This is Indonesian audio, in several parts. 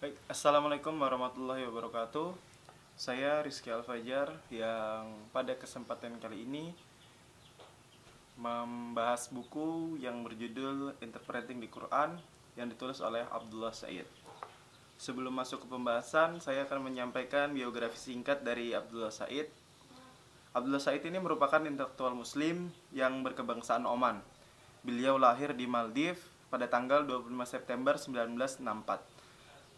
Baik, Assalamualaikum warahmatullahi wabarakatuh Saya Rizky Alfajar yang pada kesempatan kali ini Membahas buku yang berjudul Interpreting di Quran Yang ditulis oleh Abdullah Said Sebelum masuk ke pembahasan, saya akan menyampaikan biografi singkat dari Abdullah Said Abdullah Said ini merupakan intelektual muslim yang berkebangsaan Oman Beliau lahir di Maldives pada tanggal 25 September 1964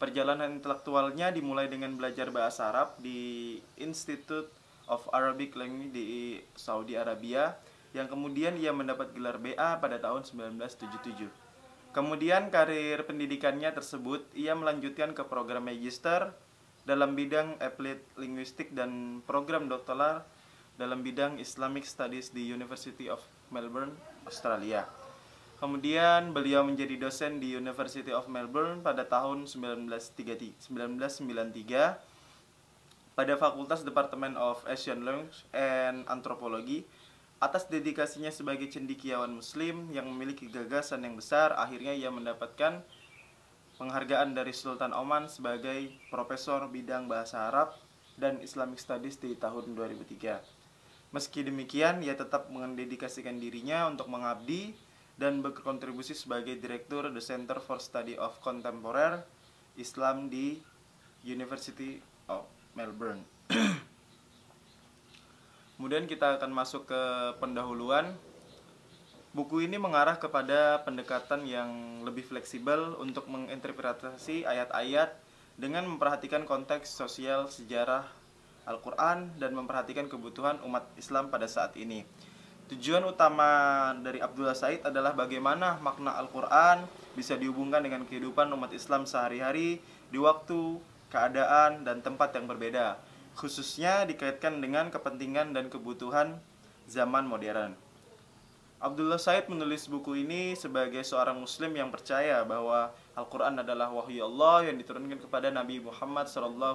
Perjalanan intelektualnya dimulai dengan belajar bahasa Arab di Institute of Arabic Language di Saudi Arabia yang kemudian ia mendapat gelar BA pada tahun 1977. Kemudian karir pendidikannya tersebut ia melanjutkan ke program magister dalam bidang applied linguistik dan program doktoral dalam bidang Islamic Studies di University of Melbourne, Australia. Kemudian beliau menjadi dosen di University of Melbourne pada tahun 1933, 1993 pada Fakultas Departemen of Asian Language and Anthropology. Atas dedikasinya sebagai cendikiawan muslim yang memiliki gagasan yang besar, akhirnya ia mendapatkan penghargaan dari Sultan Oman sebagai profesor bidang bahasa Arab dan Islamic Studies di tahun 2003. Meski demikian, ia tetap mendedikasikan dirinya untuk mengabdi dan berkontribusi sebagai Direktur The Center for Study of Contemporary Islam di University of Melbourne. Kemudian kita akan masuk ke pendahuluan. Buku ini mengarah kepada pendekatan yang lebih fleksibel untuk menginterpretasi ayat-ayat dengan memperhatikan konteks sosial sejarah Al-Quran dan memperhatikan kebutuhan umat Islam pada saat ini. Tujuan utama dari Abdullah Said adalah bagaimana makna Al-Quran bisa dihubungkan dengan kehidupan umat Islam sehari-hari di waktu, keadaan, dan tempat yang berbeda, khususnya dikaitkan dengan kepentingan dan kebutuhan zaman modern. Abdullah Said menulis buku ini sebagai seorang muslim yang percaya bahwa Al-Quran adalah wahyu Allah yang diturunkan kepada Nabi Muhammad SAW.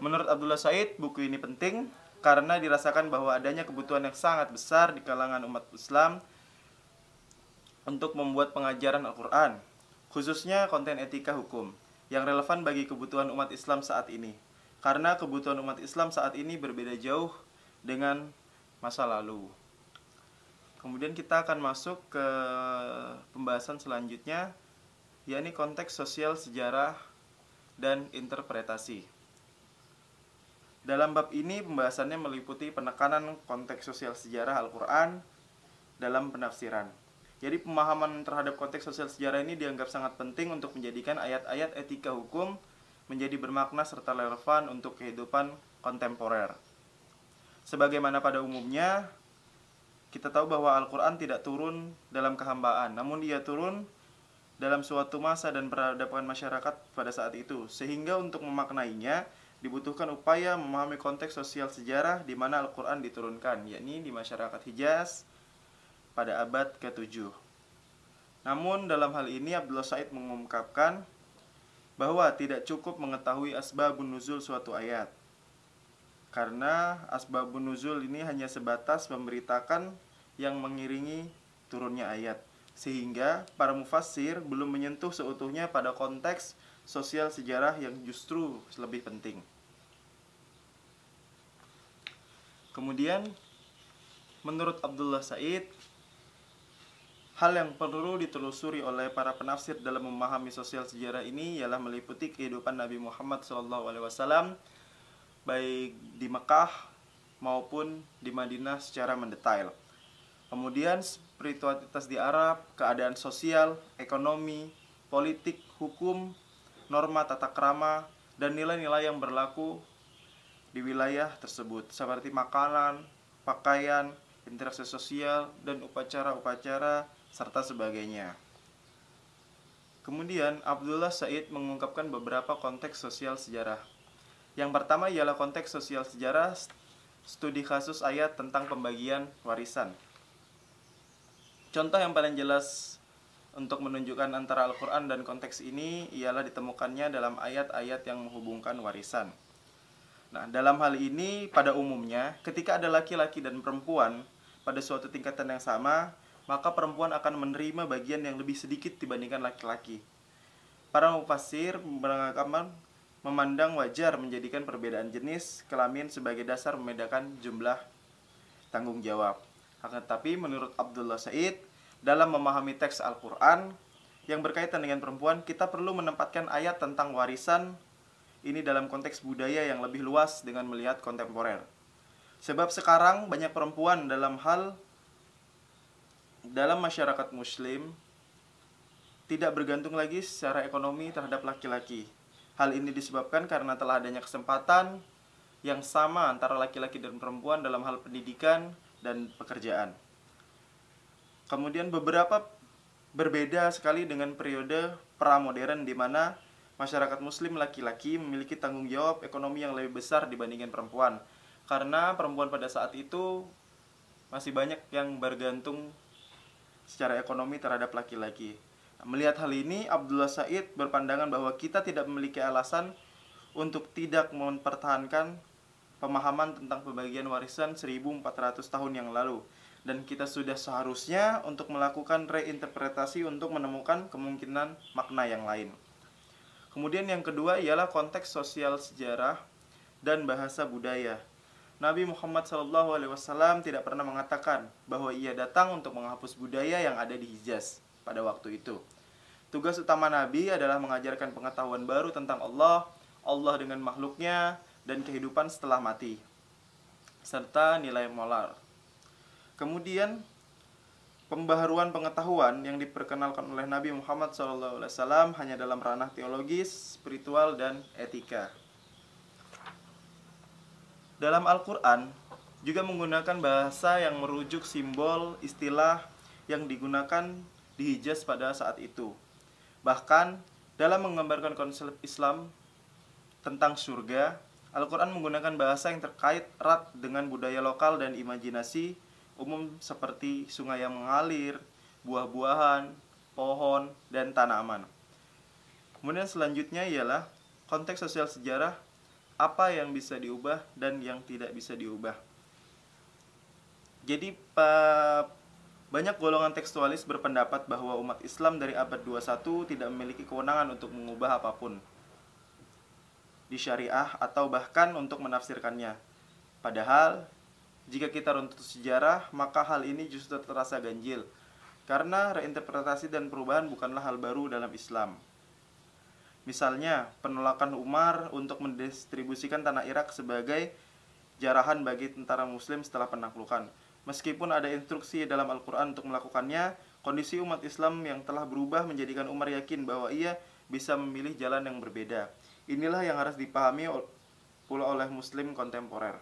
Menurut Abdullah Said, buku ini penting karena dirasakan bahwa adanya kebutuhan yang sangat besar di kalangan umat Islam untuk membuat pengajaran Al-Quran, khususnya konten etika hukum, yang relevan bagi kebutuhan umat Islam saat ini. Karena kebutuhan umat Islam saat ini berbeda jauh dengan masa lalu. Kemudian kita akan masuk ke pembahasan selanjutnya, yakni konteks sosial sejarah dan interpretasi. Dalam bab ini pembahasannya meliputi penekanan konteks sosial sejarah Al-Qur'an dalam penafsiran. Jadi pemahaman terhadap konteks sosial sejarah ini dianggap sangat penting untuk menjadikan ayat-ayat etika hukum menjadi bermakna serta relevan untuk kehidupan kontemporer. Sebagaimana pada umumnya, kita tahu bahwa Al-Quran tidak turun dalam kehambaan, namun ia turun dalam suatu masa dan peradaban masyarakat pada saat itu. Sehingga untuk memaknainya, dibutuhkan upaya memahami konteks sosial sejarah di mana Al-Quran diturunkan, yakni di masyarakat Hijaz pada abad ke-7. Namun dalam hal ini Abdullah Said mengungkapkan bahwa tidak cukup mengetahui asbabun nuzul suatu ayat. Karena asbabun nuzul ini hanya sebatas memberitakan yang mengiringi turunnya ayat. Sehingga para mufassir belum menyentuh seutuhnya pada konteks sosial sejarah yang justru lebih penting. Kemudian menurut Abdullah Said Hal yang perlu ditelusuri oleh para penafsir dalam memahami sosial sejarah ini ialah meliputi kehidupan Nabi Muhammad SAW baik di Mekah maupun di Madinah secara mendetail. Kemudian spiritualitas di Arab, keadaan sosial, ekonomi, politik, hukum, norma tata krama, dan nilai-nilai yang berlaku di wilayah tersebut seperti makanan, pakaian, interaksi sosial, dan upacara-upacara serta sebagainya. Kemudian, Abdullah Said mengungkapkan beberapa konteks sosial sejarah. Yang pertama ialah konteks sosial sejarah studi kasus ayat tentang pembagian warisan. Contoh yang paling jelas untuk menunjukkan antara Al-Quran dan konteks ini ialah ditemukannya dalam ayat-ayat yang menghubungkan warisan. Nah, dalam hal ini pada umumnya ketika ada laki-laki dan perempuan pada suatu tingkatan yang sama, maka perempuan akan menerima bagian yang lebih sedikit dibandingkan laki-laki. Para mufasir beranggapan memandang wajar menjadikan perbedaan jenis kelamin sebagai dasar membedakan jumlah tanggung jawab. Akan tetapi menurut Abdullah Said, dalam memahami teks Al-Quran yang berkaitan dengan perempuan, kita perlu menempatkan ayat tentang warisan ini dalam konteks budaya yang lebih luas dengan melihat kontemporer. Sebab sekarang banyak perempuan dalam hal dalam masyarakat muslim tidak bergantung lagi secara ekonomi terhadap laki-laki. Hal ini disebabkan karena telah adanya kesempatan yang sama antara laki-laki dan perempuan dalam hal pendidikan dan pekerjaan. Kemudian beberapa berbeda sekali dengan periode pramodern di mana masyarakat muslim laki-laki memiliki tanggung jawab ekonomi yang lebih besar dibandingkan perempuan. Karena perempuan pada saat itu masih banyak yang bergantung secara ekonomi terhadap laki-laki. Melihat hal ini, Abdullah Said berpandangan bahwa kita tidak memiliki alasan untuk tidak mempertahankan pemahaman tentang pembagian warisan 1400 tahun yang lalu dan kita sudah seharusnya untuk melakukan reinterpretasi untuk menemukan kemungkinan makna yang lain. Kemudian yang kedua ialah konteks sosial sejarah dan bahasa budaya. Nabi Muhammad SAW tidak pernah mengatakan bahwa ia datang untuk menghapus budaya yang ada di Hijaz pada waktu itu. Tugas utama Nabi adalah mengajarkan pengetahuan baru tentang Allah, Allah dengan makhluknya, dan kehidupan setelah mati, serta nilai molar. Kemudian, Pembaharuan pengetahuan yang diperkenalkan oleh Nabi Muhammad SAW hanya dalam ranah teologis, spiritual, dan etika. Dalam Al-Quran juga menggunakan bahasa yang merujuk simbol istilah yang digunakan di Hijaz pada saat itu. Bahkan dalam menggambarkan konsep Islam tentang surga, Al-Quran menggunakan bahasa yang terkait erat dengan budaya lokal dan imajinasi umum seperti sungai yang mengalir, buah-buahan, pohon, dan tanaman. Kemudian selanjutnya ialah konteks sosial sejarah apa yang bisa diubah dan yang tidak bisa diubah. Jadi banyak golongan tekstualis berpendapat bahwa umat Islam dari abad 21 tidak memiliki kewenangan untuk mengubah apapun di syariah atau bahkan untuk menafsirkannya. Padahal jika kita runtut sejarah, maka hal ini justru terasa ganjil, karena reinterpretasi dan perubahan bukanlah hal baru dalam Islam. Misalnya, penolakan Umar untuk mendistribusikan tanah Irak sebagai jarahan bagi tentara Muslim setelah penaklukan. Meskipun ada instruksi dalam Al-Quran untuk melakukannya, kondisi umat Islam yang telah berubah menjadikan Umar yakin bahwa ia bisa memilih jalan yang berbeda. Inilah yang harus dipahami pula oleh Muslim kontemporer.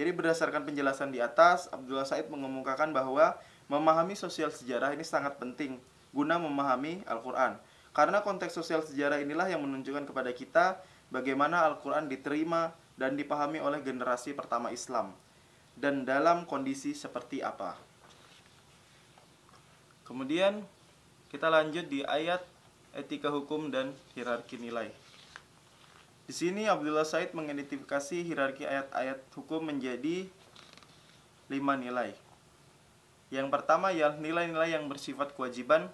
Jadi berdasarkan penjelasan di atas, Abdullah Said mengemukakan bahwa memahami sosial sejarah ini sangat penting guna memahami Al-Qur'an. Karena konteks sosial sejarah inilah yang menunjukkan kepada kita bagaimana Al-Qur'an diterima dan dipahami oleh generasi pertama Islam dan dalam kondisi seperti apa. Kemudian kita lanjut di ayat etika hukum dan hierarki nilai. Di sini Abdullah Said mengidentifikasi hierarki ayat-ayat hukum menjadi lima nilai. Yang pertama ialah nilai-nilai yang bersifat kewajiban.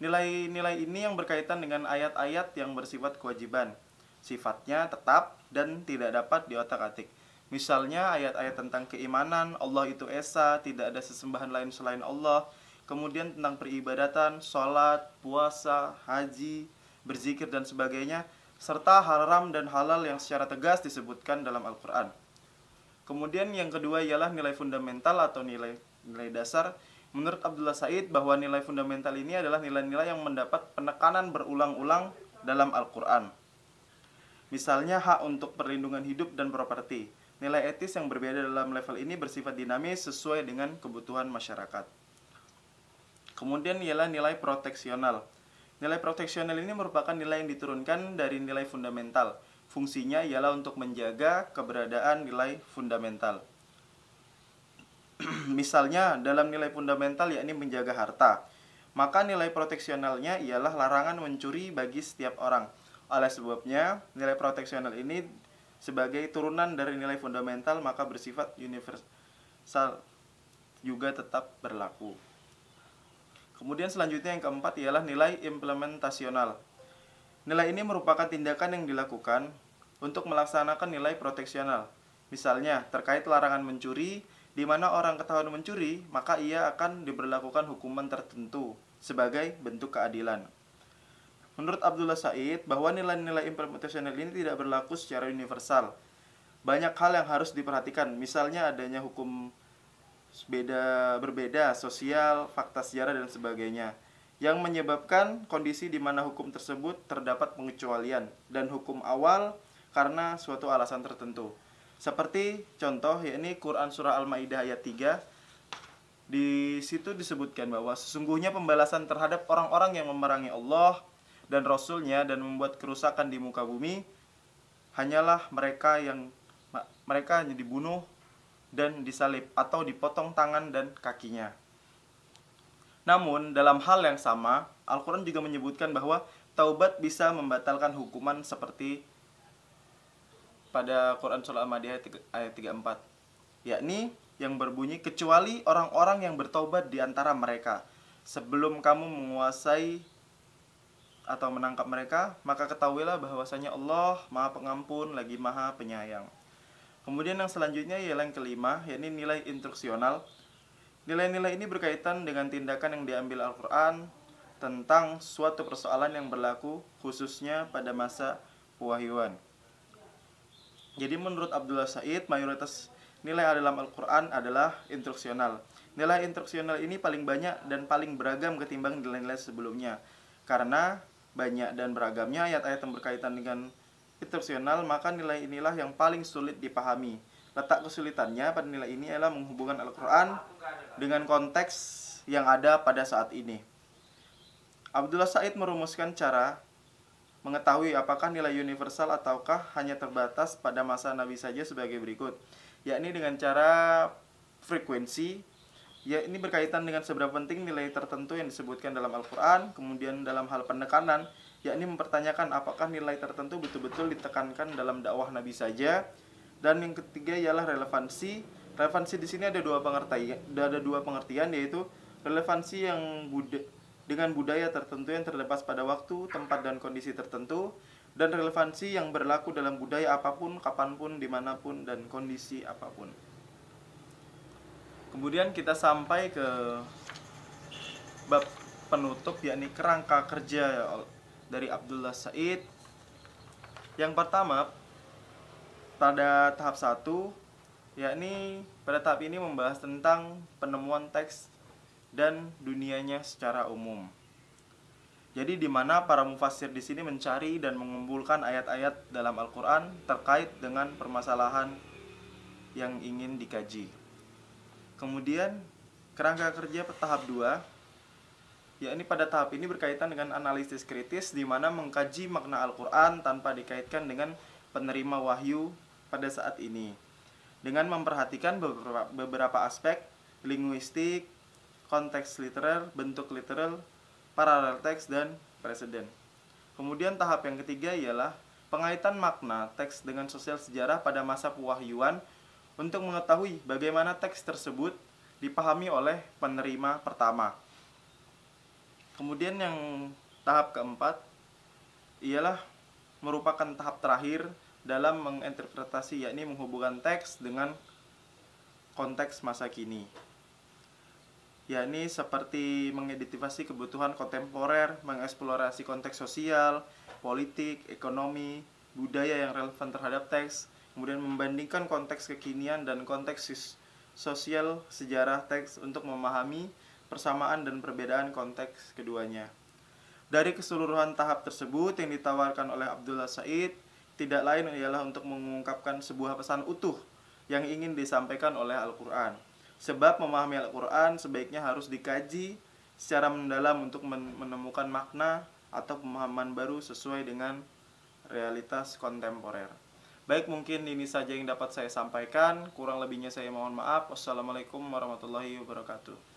Nilai-nilai ini yang berkaitan dengan ayat-ayat yang bersifat kewajiban. Sifatnya tetap dan tidak dapat diotak-atik. Misalnya ayat-ayat tentang keimanan, Allah itu Esa, tidak ada sesembahan lain selain Allah. Kemudian tentang peribadatan, sholat, puasa, haji, berzikir, dan sebagainya serta haram dan halal yang secara tegas disebutkan dalam Al-Quran. Kemudian yang kedua ialah nilai fundamental atau nilai nilai dasar. Menurut Abdullah Said bahwa nilai fundamental ini adalah nilai-nilai yang mendapat penekanan berulang-ulang dalam Al-Quran. Misalnya hak untuk perlindungan hidup dan properti. Nilai etis yang berbeda dalam level ini bersifat dinamis sesuai dengan kebutuhan masyarakat. Kemudian ialah nilai proteksional. Nilai proteksional ini merupakan nilai yang diturunkan dari nilai fundamental. Fungsinya ialah untuk menjaga keberadaan nilai fundamental. Misalnya, dalam nilai fundamental yakni menjaga harta, maka nilai proteksionalnya ialah larangan mencuri bagi setiap orang. Oleh sebabnya, nilai proteksional ini sebagai turunan dari nilai fundamental maka bersifat universal juga tetap berlaku. Kemudian selanjutnya yang keempat ialah nilai implementasional. Nilai ini merupakan tindakan yang dilakukan untuk melaksanakan nilai proteksional. Misalnya, terkait larangan mencuri, di mana orang ketahuan mencuri, maka ia akan diberlakukan hukuman tertentu sebagai bentuk keadilan. Menurut Abdullah Said, bahwa nilai-nilai implementasional ini tidak berlaku secara universal. Banyak hal yang harus diperhatikan, misalnya adanya hukum beda berbeda sosial, fakta sejarah dan sebagainya yang menyebabkan kondisi di mana hukum tersebut terdapat pengecualian dan hukum awal karena suatu alasan tertentu. Seperti contoh yakni Quran surah Al-Maidah ayat 3 di situ disebutkan bahwa sesungguhnya pembalasan terhadap orang-orang yang memerangi Allah dan Rasulnya dan membuat kerusakan di muka bumi hanyalah mereka yang mereka hanya dibunuh dan disalib atau dipotong tangan dan kakinya. Namun, dalam hal yang sama, Al-Quran juga menyebutkan bahwa taubat bisa membatalkan hukuman seperti pada Quran Surah Al-Madiyah ayat 34, yakni yang berbunyi, kecuali orang-orang yang bertaubat di antara mereka. Sebelum kamu menguasai atau menangkap mereka, maka ketahuilah bahwasanya Allah Maha Pengampun lagi Maha Penyayang. Kemudian yang selanjutnya ialah yang kelima, yakni nilai instruksional. Nilai-nilai ini berkaitan dengan tindakan yang diambil Al-Quran tentang suatu persoalan yang berlaku khususnya pada masa pewahyuan. Jadi menurut Abdullah Said, mayoritas nilai dalam Al-Quran adalah instruksional. Nilai instruksional ini paling banyak dan paling beragam ketimbang nilai-nilai sebelumnya. Karena banyak dan beragamnya ayat-ayat yang berkaitan dengan internasional, maka nilai inilah yang paling sulit dipahami. Letak kesulitannya pada nilai ini adalah menghubungkan Al-Quran dengan konteks yang ada pada saat ini. Abdullah Said merumuskan cara mengetahui apakah nilai universal ataukah hanya terbatas pada masa Nabi saja sebagai berikut, yakni dengan cara frekuensi, ya ini berkaitan dengan seberapa penting nilai tertentu yang disebutkan dalam Al-Quran, kemudian dalam hal penekanan, yakni mempertanyakan apakah nilai tertentu betul-betul ditekankan dalam dakwah Nabi saja. Dan yang ketiga ialah relevansi. Relevansi di sini ada dua pengertian, ada dua pengertian yaitu relevansi yang bud dengan budaya tertentu yang terlepas pada waktu, tempat dan kondisi tertentu dan relevansi yang berlaku dalam budaya apapun, kapanpun, dimanapun dan kondisi apapun. Kemudian kita sampai ke bab penutup yakni kerangka kerja dari Abdullah Said. Yang pertama pada tahap 1 yakni pada tahap ini membahas tentang penemuan teks dan dunianya secara umum. Jadi di mana para mufasir di sini mencari dan mengumpulkan ayat-ayat dalam Al-Qur'an terkait dengan permasalahan yang ingin dikaji. Kemudian kerangka kerja tahap 2 Ya, ini pada tahap ini berkaitan dengan analisis kritis di mana mengkaji makna Al-Qur'an tanpa dikaitkan dengan penerima wahyu pada saat ini. Dengan memperhatikan beberapa, beberapa aspek linguistik, konteks literal bentuk literal, paralel teks dan presiden. Kemudian tahap yang ketiga ialah pengaitan makna teks dengan sosial sejarah pada masa pewahyuan untuk mengetahui bagaimana teks tersebut dipahami oleh penerima pertama. Kemudian yang tahap keempat ialah merupakan tahap terakhir dalam menginterpretasi yakni menghubungkan teks dengan konteks masa kini. Yakni seperti mengidentifikasi kebutuhan kontemporer, mengeksplorasi konteks sosial, politik, ekonomi, budaya yang relevan terhadap teks, kemudian membandingkan konteks kekinian dan konteks sosial sejarah teks untuk memahami persamaan dan perbedaan konteks keduanya. Dari keseluruhan tahap tersebut yang ditawarkan oleh Abdullah Said, tidak lain ialah untuk mengungkapkan sebuah pesan utuh yang ingin disampaikan oleh Al-Quran. Sebab memahami Al-Quran sebaiknya harus dikaji secara mendalam untuk menemukan makna atau pemahaman baru sesuai dengan realitas kontemporer. Baik, mungkin ini saja yang dapat saya sampaikan. Kurang lebihnya saya mohon maaf. Wassalamualaikum warahmatullahi wabarakatuh.